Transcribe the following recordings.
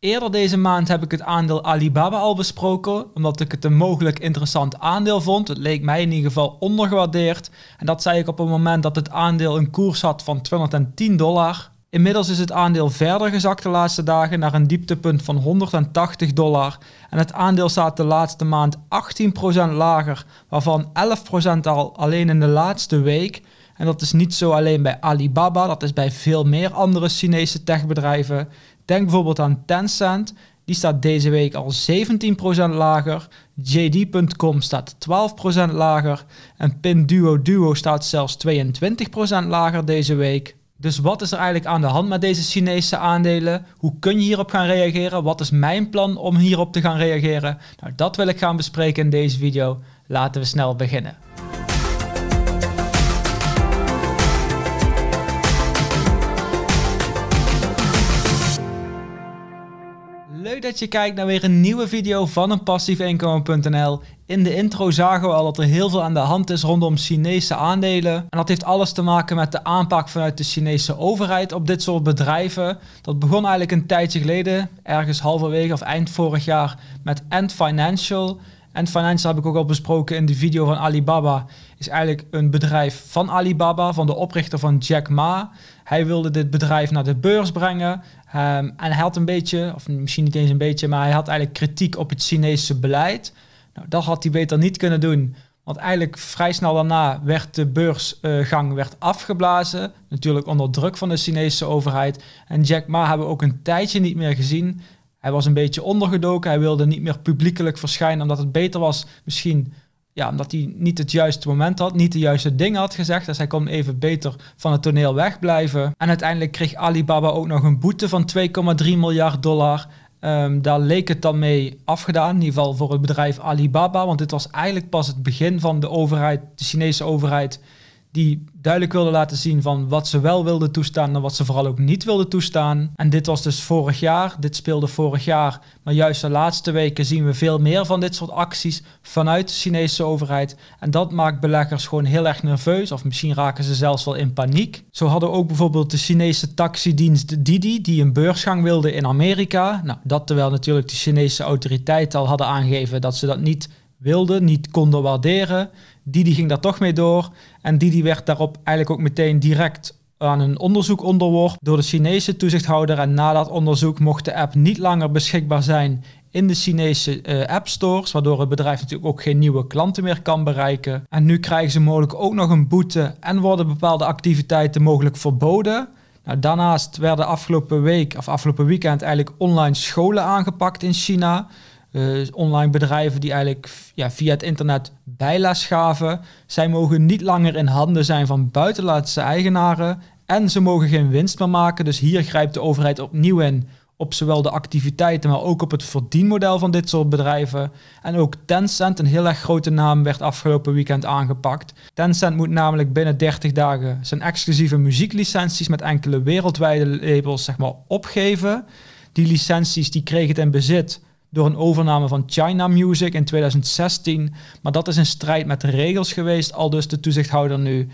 Eerder deze maand heb ik het aandeel Alibaba al besproken, omdat ik het een mogelijk interessant aandeel vond. Het leek mij in ieder geval ondergewaardeerd. En dat zei ik op het moment dat het aandeel een koers had van 210 dollar. Inmiddels is het aandeel verder gezakt de laatste dagen naar een dieptepunt van 180 dollar. En het aandeel staat de laatste maand 18% lager, waarvan 11% al alleen in de laatste week. En dat is niet zo alleen bij Alibaba, dat is bij veel meer andere Chinese techbedrijven. Denk bijvoorbeeld aan Tencent. Die staat deze week al 17% lager. JD.com staat 12% lager. En Pin Duo staat zelfs 22% lager deze week. Dus wat is er eigenlijk aan de hand met deze Chinese aandelen? Hoe kun je hierop gaan reageren? Wat is mijn plan om hierop te gaan reageren? Nou, dat wil ik gaan bespreken in deze video. Laten we snel beginnen. Leuk dat je kijkt naar weer een nieuwe video van een passiefinkomen.nl. In de intro zagen we al dat er heel veel aan de hand is rondom Chinese aandelen. En dat heeft alles te maken met de aanpak vanuit de Chinese overheid op dit soort bedrijven. Dat begon eigenlijk een tijdje geleden, ergens halverwege of eind vorig jaar, met Ant Financial. En financial heb ik ook al besproken in de video van Alibaba. Is eigenlijk een bedrijf van Alibaba, van de oprichter van Jack Ma. Hij wilde dit bedrijf naar de beurs brengen. Ehm, en hij had een beetje, of misschien niet eens een beetje, maar hij had eigenlijk kritiek op het Chinese beleid. Nou, dat had hij beter niet kunnen doen. Want eigenlijk vrij snel daarna werd de beursgang eh, werd afgeblazen. Natuurlijk onder druk van de Chinese overheid. En Jack Ma hebben we ook een tijdje niet meer gezien. Hij was een beetje ondergedoken. Hij wilde niet meer publiekelijk verschijnen omdat het beter was. Misschien ja, omdat hij niet het juiste moment had, niet de juiste dingen had gezegd. Dus hij kon even beter van het toneel wegblijven. En uiteindelijk kreeg Alibaba ook nog een boete van 2,3 miljard dollar. Ehm, daar leek het dan mee afgedaan, in ieder geval voor het bedrijf Alibaba. Want dit was eigenlijk pas het begin van de overheid, de Chinese overheid, die duidelijk wilden laten zien van wat ze wel wilden toestaan en wat ze vooral ook niet wilden toestaan. En dit was dus vorig jaar, dit speelde vorig jaar, maar juist de laatste weken zien we veel meer van dit soort acties vanuit de Chinese overheid. En dat maakt beleggers gewoon heel erg nerveus of misschien raken ze zelfs wel in paniek. Zo hadden ook bijvoorbeeld de Chinese taxidienst Didi die een beursgang wilde in Amerika. Nou, dat terwijl natuurlijk de Chinese autoriteiten al hadden aangegeven dat ze dat niet wilden, niet konden waarderen die ging daar toch mee door. En Didi werd daarop eigenlijk ook meteen direct aan een onderzoek onderworpen door de Chinese toezichthouder. En na dat onderzoek mocht de app niet langer beschikbaar zijn in de Chinese uh, app stores, waardoor het bedrijf natuurlijk ook geen nieuwe klanten meer kan bereiken. En nu krijgen ze mogelijk ook nog een boete en worden bepaalde activiteiten mogelijk verboden. Nou, daarnaast werden afgelopen week of afgelopen weekend eigenlijk online scholen aangepakt in China. Eh, online bedrijven die eigenlijk ja, via het internet bijles gaven. Zij mogen niet langer in handen zijn van buitenlandse eigenaren en ze mogen geen winst meer maken. Dus hier grijpt de overheid opnieuw in op zowel de activiteiten, maar ook op het verdienmodel van dit soort bedrijven. En ook Tencent, een heel erg grote naam, werd afgelopen weekend aangepakt. Tencent moet namelijk binnen 30 dagen zijn exclusieve muzieklicenties met enkele wereldwijde labels zeg maar, opgeven. Die licenties die kreeg het in bezit door een overname van China Music in 2016. Maar dat is in strijd met de regels geweest, al dus de toezichthouder nu. En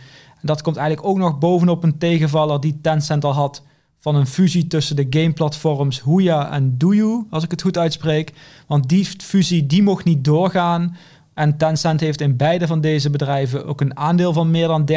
dat komt eigenlijk ook nog bovenop een tegenvaller die Tencent al had van een fusie tussen de gameplatforms Huya en Douyu, als ik het goed uitspreek. Want die fusie die mocht niet doorgaan. En Tencent heeft in beide van deze bedrijven ook een aandeel van meer dan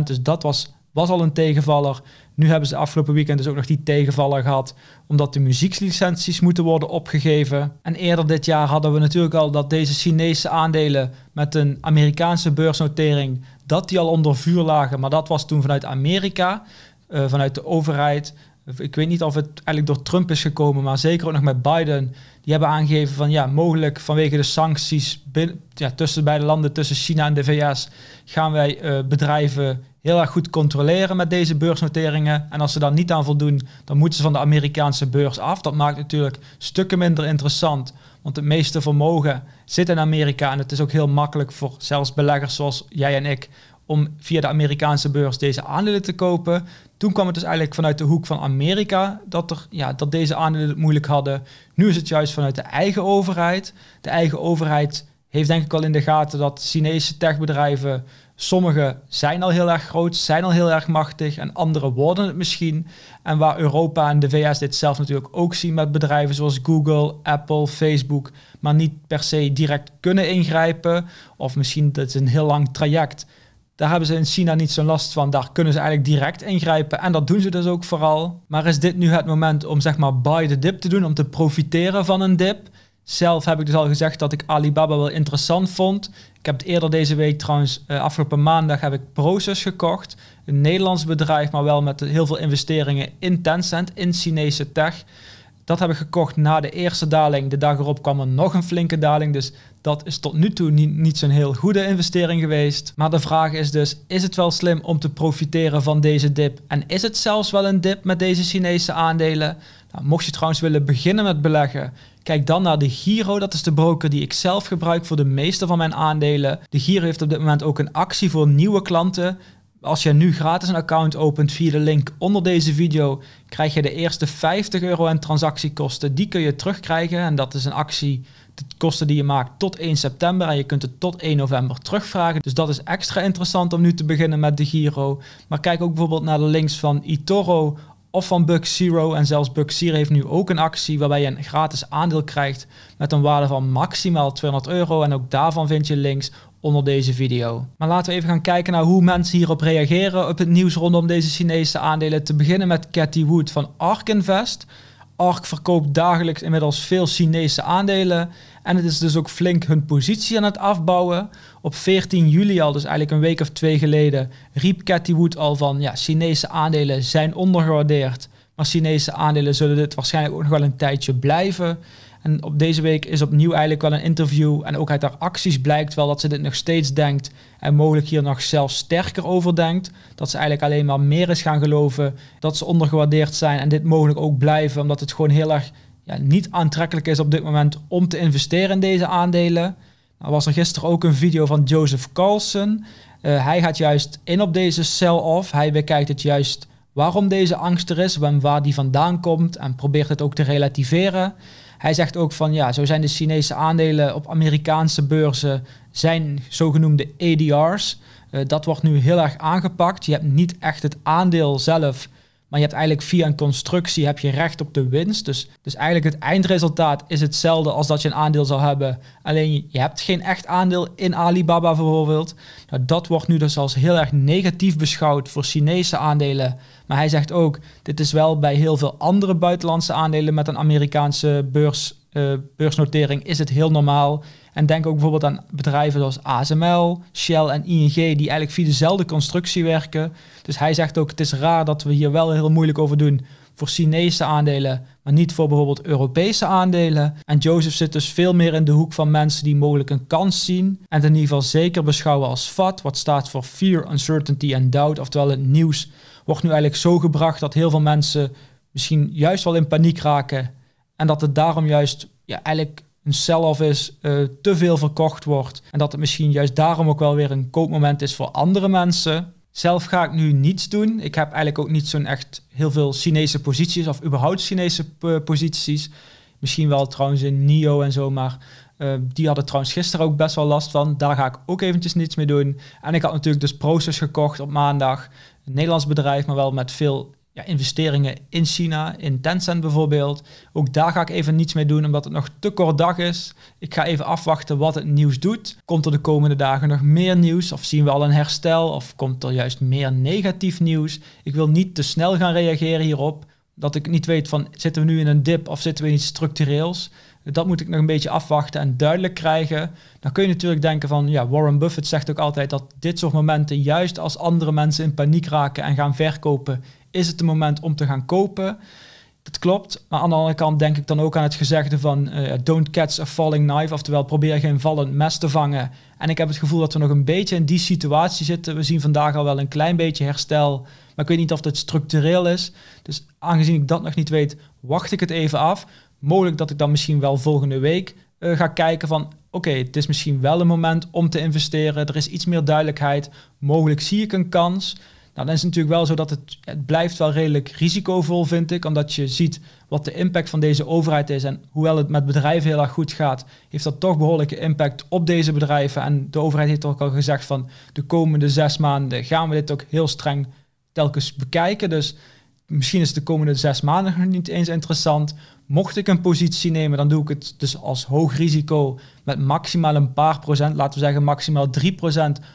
30%. Dus dat was was al een tegenvaller. Nu hebben ze afgelopen weekend dus ook nog die tegenvaller gehad, omdat de muziekslicenties moeten worden opgegeven. En eerder dit jaar hadden we natuurlijk al dat deze Chinese aandelen met een Amerikaanse beursnotering, dat die al onder vuur lagen, maar dat was toen vanuit Amerika, eh, vanuit de overheid. Ik weet niet of het eigenlijk door Trump is gekomen, maar zeker ook nog met Biden. Die hebben aangegeven van ja, mogelijk vanwege de sancties binnen, ja, tussen beide landen, tussen China en de VS, gaan wij eh, bedrijven heel erg goed controleren met deze beursnoteringen. En als ze daar niet aan voldoen, dan moeten ze van de Amerikaanse beurs af. Dat maakt natuurlijk stukken minder interessant. Want het meeste vermogen zit in Amerika. En het is ook heel makkelijk voor zelfs beleggers zoals jij en ik om via de Amerikaanse beurs deze aandelen te kopen. Toen kwam het dus eigenlijk vanuit de hoek van Amerika dat, er, ja, dat deze aandelen het moeilijk hadden. Nu is het juist vanuit de eigen overheid. De eigen overheid heeft denk ik al in de gaten dat Chinese techbedrijven Sommige zijn al heel erg groot, zijn al heel erg machtig en andere worden het misschien. En waar Europa en de VS dit zelf natuurlijk ook zien met bedrijven zoals Google, Apple, Facebook, maar niet per se direct kunnen ingrijpen. Of misschien dat is een heel lang traject. Daar hebben ze in China niet zo'n last van. Daar kunnen ze eigenlijk direct ingrijpen. En dat doen ze dus ook vooral. Maar is dit nu het moment om zeg maar buy the dip te doen, om te profiteren van een dip? Zelf heb ik dus al gezegd dat ik Alibaba wel interessant vond. Ik heb het eerder deze week trouwens, eh, afgelopen maandag heb ik Proces gekocht. Een Nederlands bedrijf, maar wel met heel veel investeringen in Tencent, in Chinese tech. Dat heb ik gekocht na de eerste daling. De dag erop kwam er nog een flinke daling. Dus dat is tot nu toe niet, niet zo'n heel goede investering geweest. Maar de vraag is dus, is het wel slim om te profiteren van deze dip? En is het zelfs wel een dip met deze Chinese aandelen? Nou, mocht je trouwens willen beginnen met beleggen, Kijk dan naar de Giro. Dat is de broker die ik zelf gebruik voor de meeste van mijn aandelen. De Giro heeft op dit moment ook een actie voor nieuwe klanten. Als je nu gratis een account opent via de link onder deze video, krijg je de eerste 50 euro aan transactiekosten. Die kun je terugkrijgen en dat is een actie, de kosten die je maakt tot 1 september en je kunt het tot 1 november terugvragen. Dus dat is extra interessant om nu te beginnen met de Giro. Maar kijk ook bijvoorbeeld naar de links van Itoro of van Bug Zero. En zelfs Bug Zero heeft nu ook een actie waarbij je een gratis aandeel krijgt met een waarde van maximaal 200 euro. En ook daarvan vind je links onder deze video. Maar laten we even gaan kijken naar hoe mensen hierop reageren op het nieuws rondom deze Chinese aandelen. Te beginnen met Cathy Wood van Arkinvest. ARK verkoopt dagelijks inmiddels veel Chinese aandelen. En het is dus ook flink hun positie aan het afbouwen. Op 14 juli al, dus eigenlijk een week of twee geleden, riep Cathy Wood al van ja, Chinese aandelen zijn ondergewaardeerd. Maar Chinese aandelen zullen dit waarschijnlijk ook nog wel een tijdje blijven op deze week is opnieuw eigenlijk wel een interview. En ook uit haar acties blijkt wel dat ze dit nog steeds denkt. En mogelijk hier nog zelfs sterker over denkt. Dat ze eigenlijk alleen maar meer is gaan geloven. Dat ze ondergewaardeerd zijn en dit mogelijk ook blijven. Omdat het gewoon heel erg ja, niet aantrekkelijk is op dit moment om te investeren in deze aandelen. Nou was er gisteren ook een video van Joseph Carlsen. Eh, hij gaat juist in op deze sell-off. Hij bekijkt het juist waarom deze angst er is, waar die vandaan komt en probeert het ook te relativeren. Hij zegt ook van ja, zo zijn de Chinese aandelen op Amerikaanse beurzen zijn zogenoemde ADR's. Eh, dat wordt nu heel erg aangepakt. Je hebt niet echt het aandeel zelf, maar je hebt eigenlijk via een constructie heb je recht op de winst. Dus, dus eigenlijk het eindresultaat is hetzelfde als dat je een aandeel zou hebben. Alleen je hebt geen echt aandeel in Alibaba bijvoorbeeld. Nou, dat wordt nu dus als heel erg negatief beschouwd voor Chinese aandelen. Maar hij zegt ook, dit is wel bij heel veel andere buitenlandse aandelen met een Amerikaanse beurs, eh, beursnotering is het heel normaal. En denk ook bijvoorbeeld aan bedrijven zoals ASML, Shell en ING, die eigenlijk via dezelfde constructie werken. Dus hij zegt ook, het is raar dat we hier wel heel moeilijk over doen voor Chinese aandelen, maar niet voor bijvoorbeeld Europese aandelen. En Joseph zit dus veel meer in de hoek van mensen die mogelijk een kans zien en in ieder geval zeker beschouwen als FAT, wat staat voor Fear, Uncertainty and Doubt. Oftewel het nieuws wordt nu eigenlijk zo gebracht dat heel veel mensen misschien juist wel in paniek raken en dat het daarom juist ja, eigenlijk een sell-off is, eh, te veel verkocht wordt. En dat het misschien juist daarom ook wel weer een koopmoment is voor andere mensen. Zelf ga ik nu niets doen. Ik heb eigenlijk ook niet zo'n echt heel veel Chinese posities of überhaupt Chinese eh, posities. Misschien wel trouwens in NIO en zo, maar eh, die hadden trouwens gisteren ook best wel last van. Daar ga ik ook eventjes niets mee doen. En ik had natuurlijk dus Process gekocht op maandag. Een Nederlands bedrijf, maar wel met veel ja, investeringen in China, in Tencent bijvoorbeeld. Ook daar ga ik even niets mee doen, omdat het nog te kort dag is. Ik ga even afwachten wat het nieuws doet. Komt er de komende dagen nog meer nieuws? Of zien we al een herstel? Of komt er juist meer negatief nieuws? Ik wil niet te snel gaan reageren hierop. Dat ik niet weet van zitten we nu in een dip of zitten we in iets structureels. Dat moet ik nog een beetje afwachten en duidelijk krijgen. Dan kun je natuurlijk denken van, ja, Warren Buffett zegt ook altijd dat dit soort momenten, juist als andere mensen in paniek raken en gaan verkopen, is het het moment om te gaan kopen? Dat klopt. Maar aan de andere kant denk ik dan ook aan het gezegde van eh, don't catch a falling knife. Oftewel, probeer geen vallend mes te vangen. En ik heb het gevoel dat we nog een beetje in die situatie zitten. We zien vandaag al wel een klein beetje herstel. Maar ik weet niet of dat structureel is. Dus aangezien ik dat nog niet weet, wacht ik het even af. Mogelijk dat ik dan misschien wel volgende week eh, ga kijken van... Oké, het is misschien wel een moment om te investeren. Er is iets meer duidelijkheid. Mogelijk zie ik een kans. Nou, dan is het natuurlijk wel zo dat het, het blijft wel redelijk risicovol, vind ik. Omdat je ziet wat de impact van deze overheid is. En hoewel het met bedrijven heel erg goed gaat, heeft dat toch behoorlijke impact op deze bedrijven. En de overheid heeft ook al gezegd van de komende zes maanden gaan we dit ook heel streng telkens bekijken. Dus misschien is de komende zes maanden nog niet eens interessant mocht ik een positie nemen, dan doe ik het dus als hoog risico met maximaal een paar procent, laten we zeggen maximaal 3%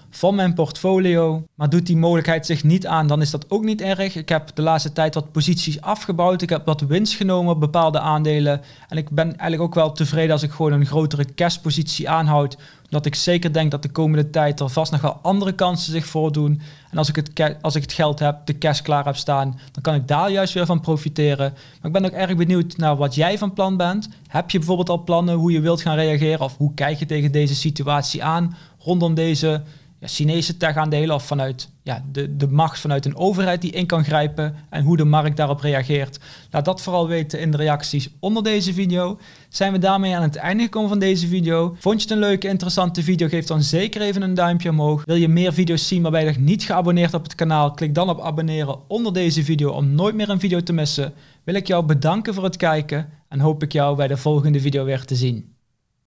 van mijn portfolio. Maar doet die mogelijkheid zich niet aan, dan is dat ook niet erg. Ik heb de laatste tijd wat posities afgebouwd, ik heb wat winst genomen op bepaalde aandelen. En ik ben eigenlijk ook wel tevreden als ik gewoon een grotere cashpositie aanhoud, omdat ik zeker denk dat de komende tijd er vast nog wel andere kansen zich voordoen. En als ik het, als ik het geld heb, de cash klaar heb staan, dan kan ik daar juist weer van profiteren. Maar ik ben ook erg benieuwd naar wat wat jij van plan bent. Heb je bijvoorbeeld al plannen hoe je wilt gaan reageren of hoe kijk je tegen deze situatie aan rondom deze ja, Chinese tech aan af vanuit ja, de, de macht vanuit een overheid die in kan grijpen en hoe de markt daarop reageert. Laat dat vooral weten in de reacties onder deze video. Zijn we daarmee aan het einde gekomen van deze video. Vond je het een leuke, interessante video? Geef dan zeker even een duimpje omhoog. Wil je meer video's zien maar je nog niet geabonneerd op het kanaal? Klik dan op abonneren onder deze video om nooit meer een video te missen. Wil ik jou bedanken voor het kijken en hoop ik jou bij de volgende video weer te zien.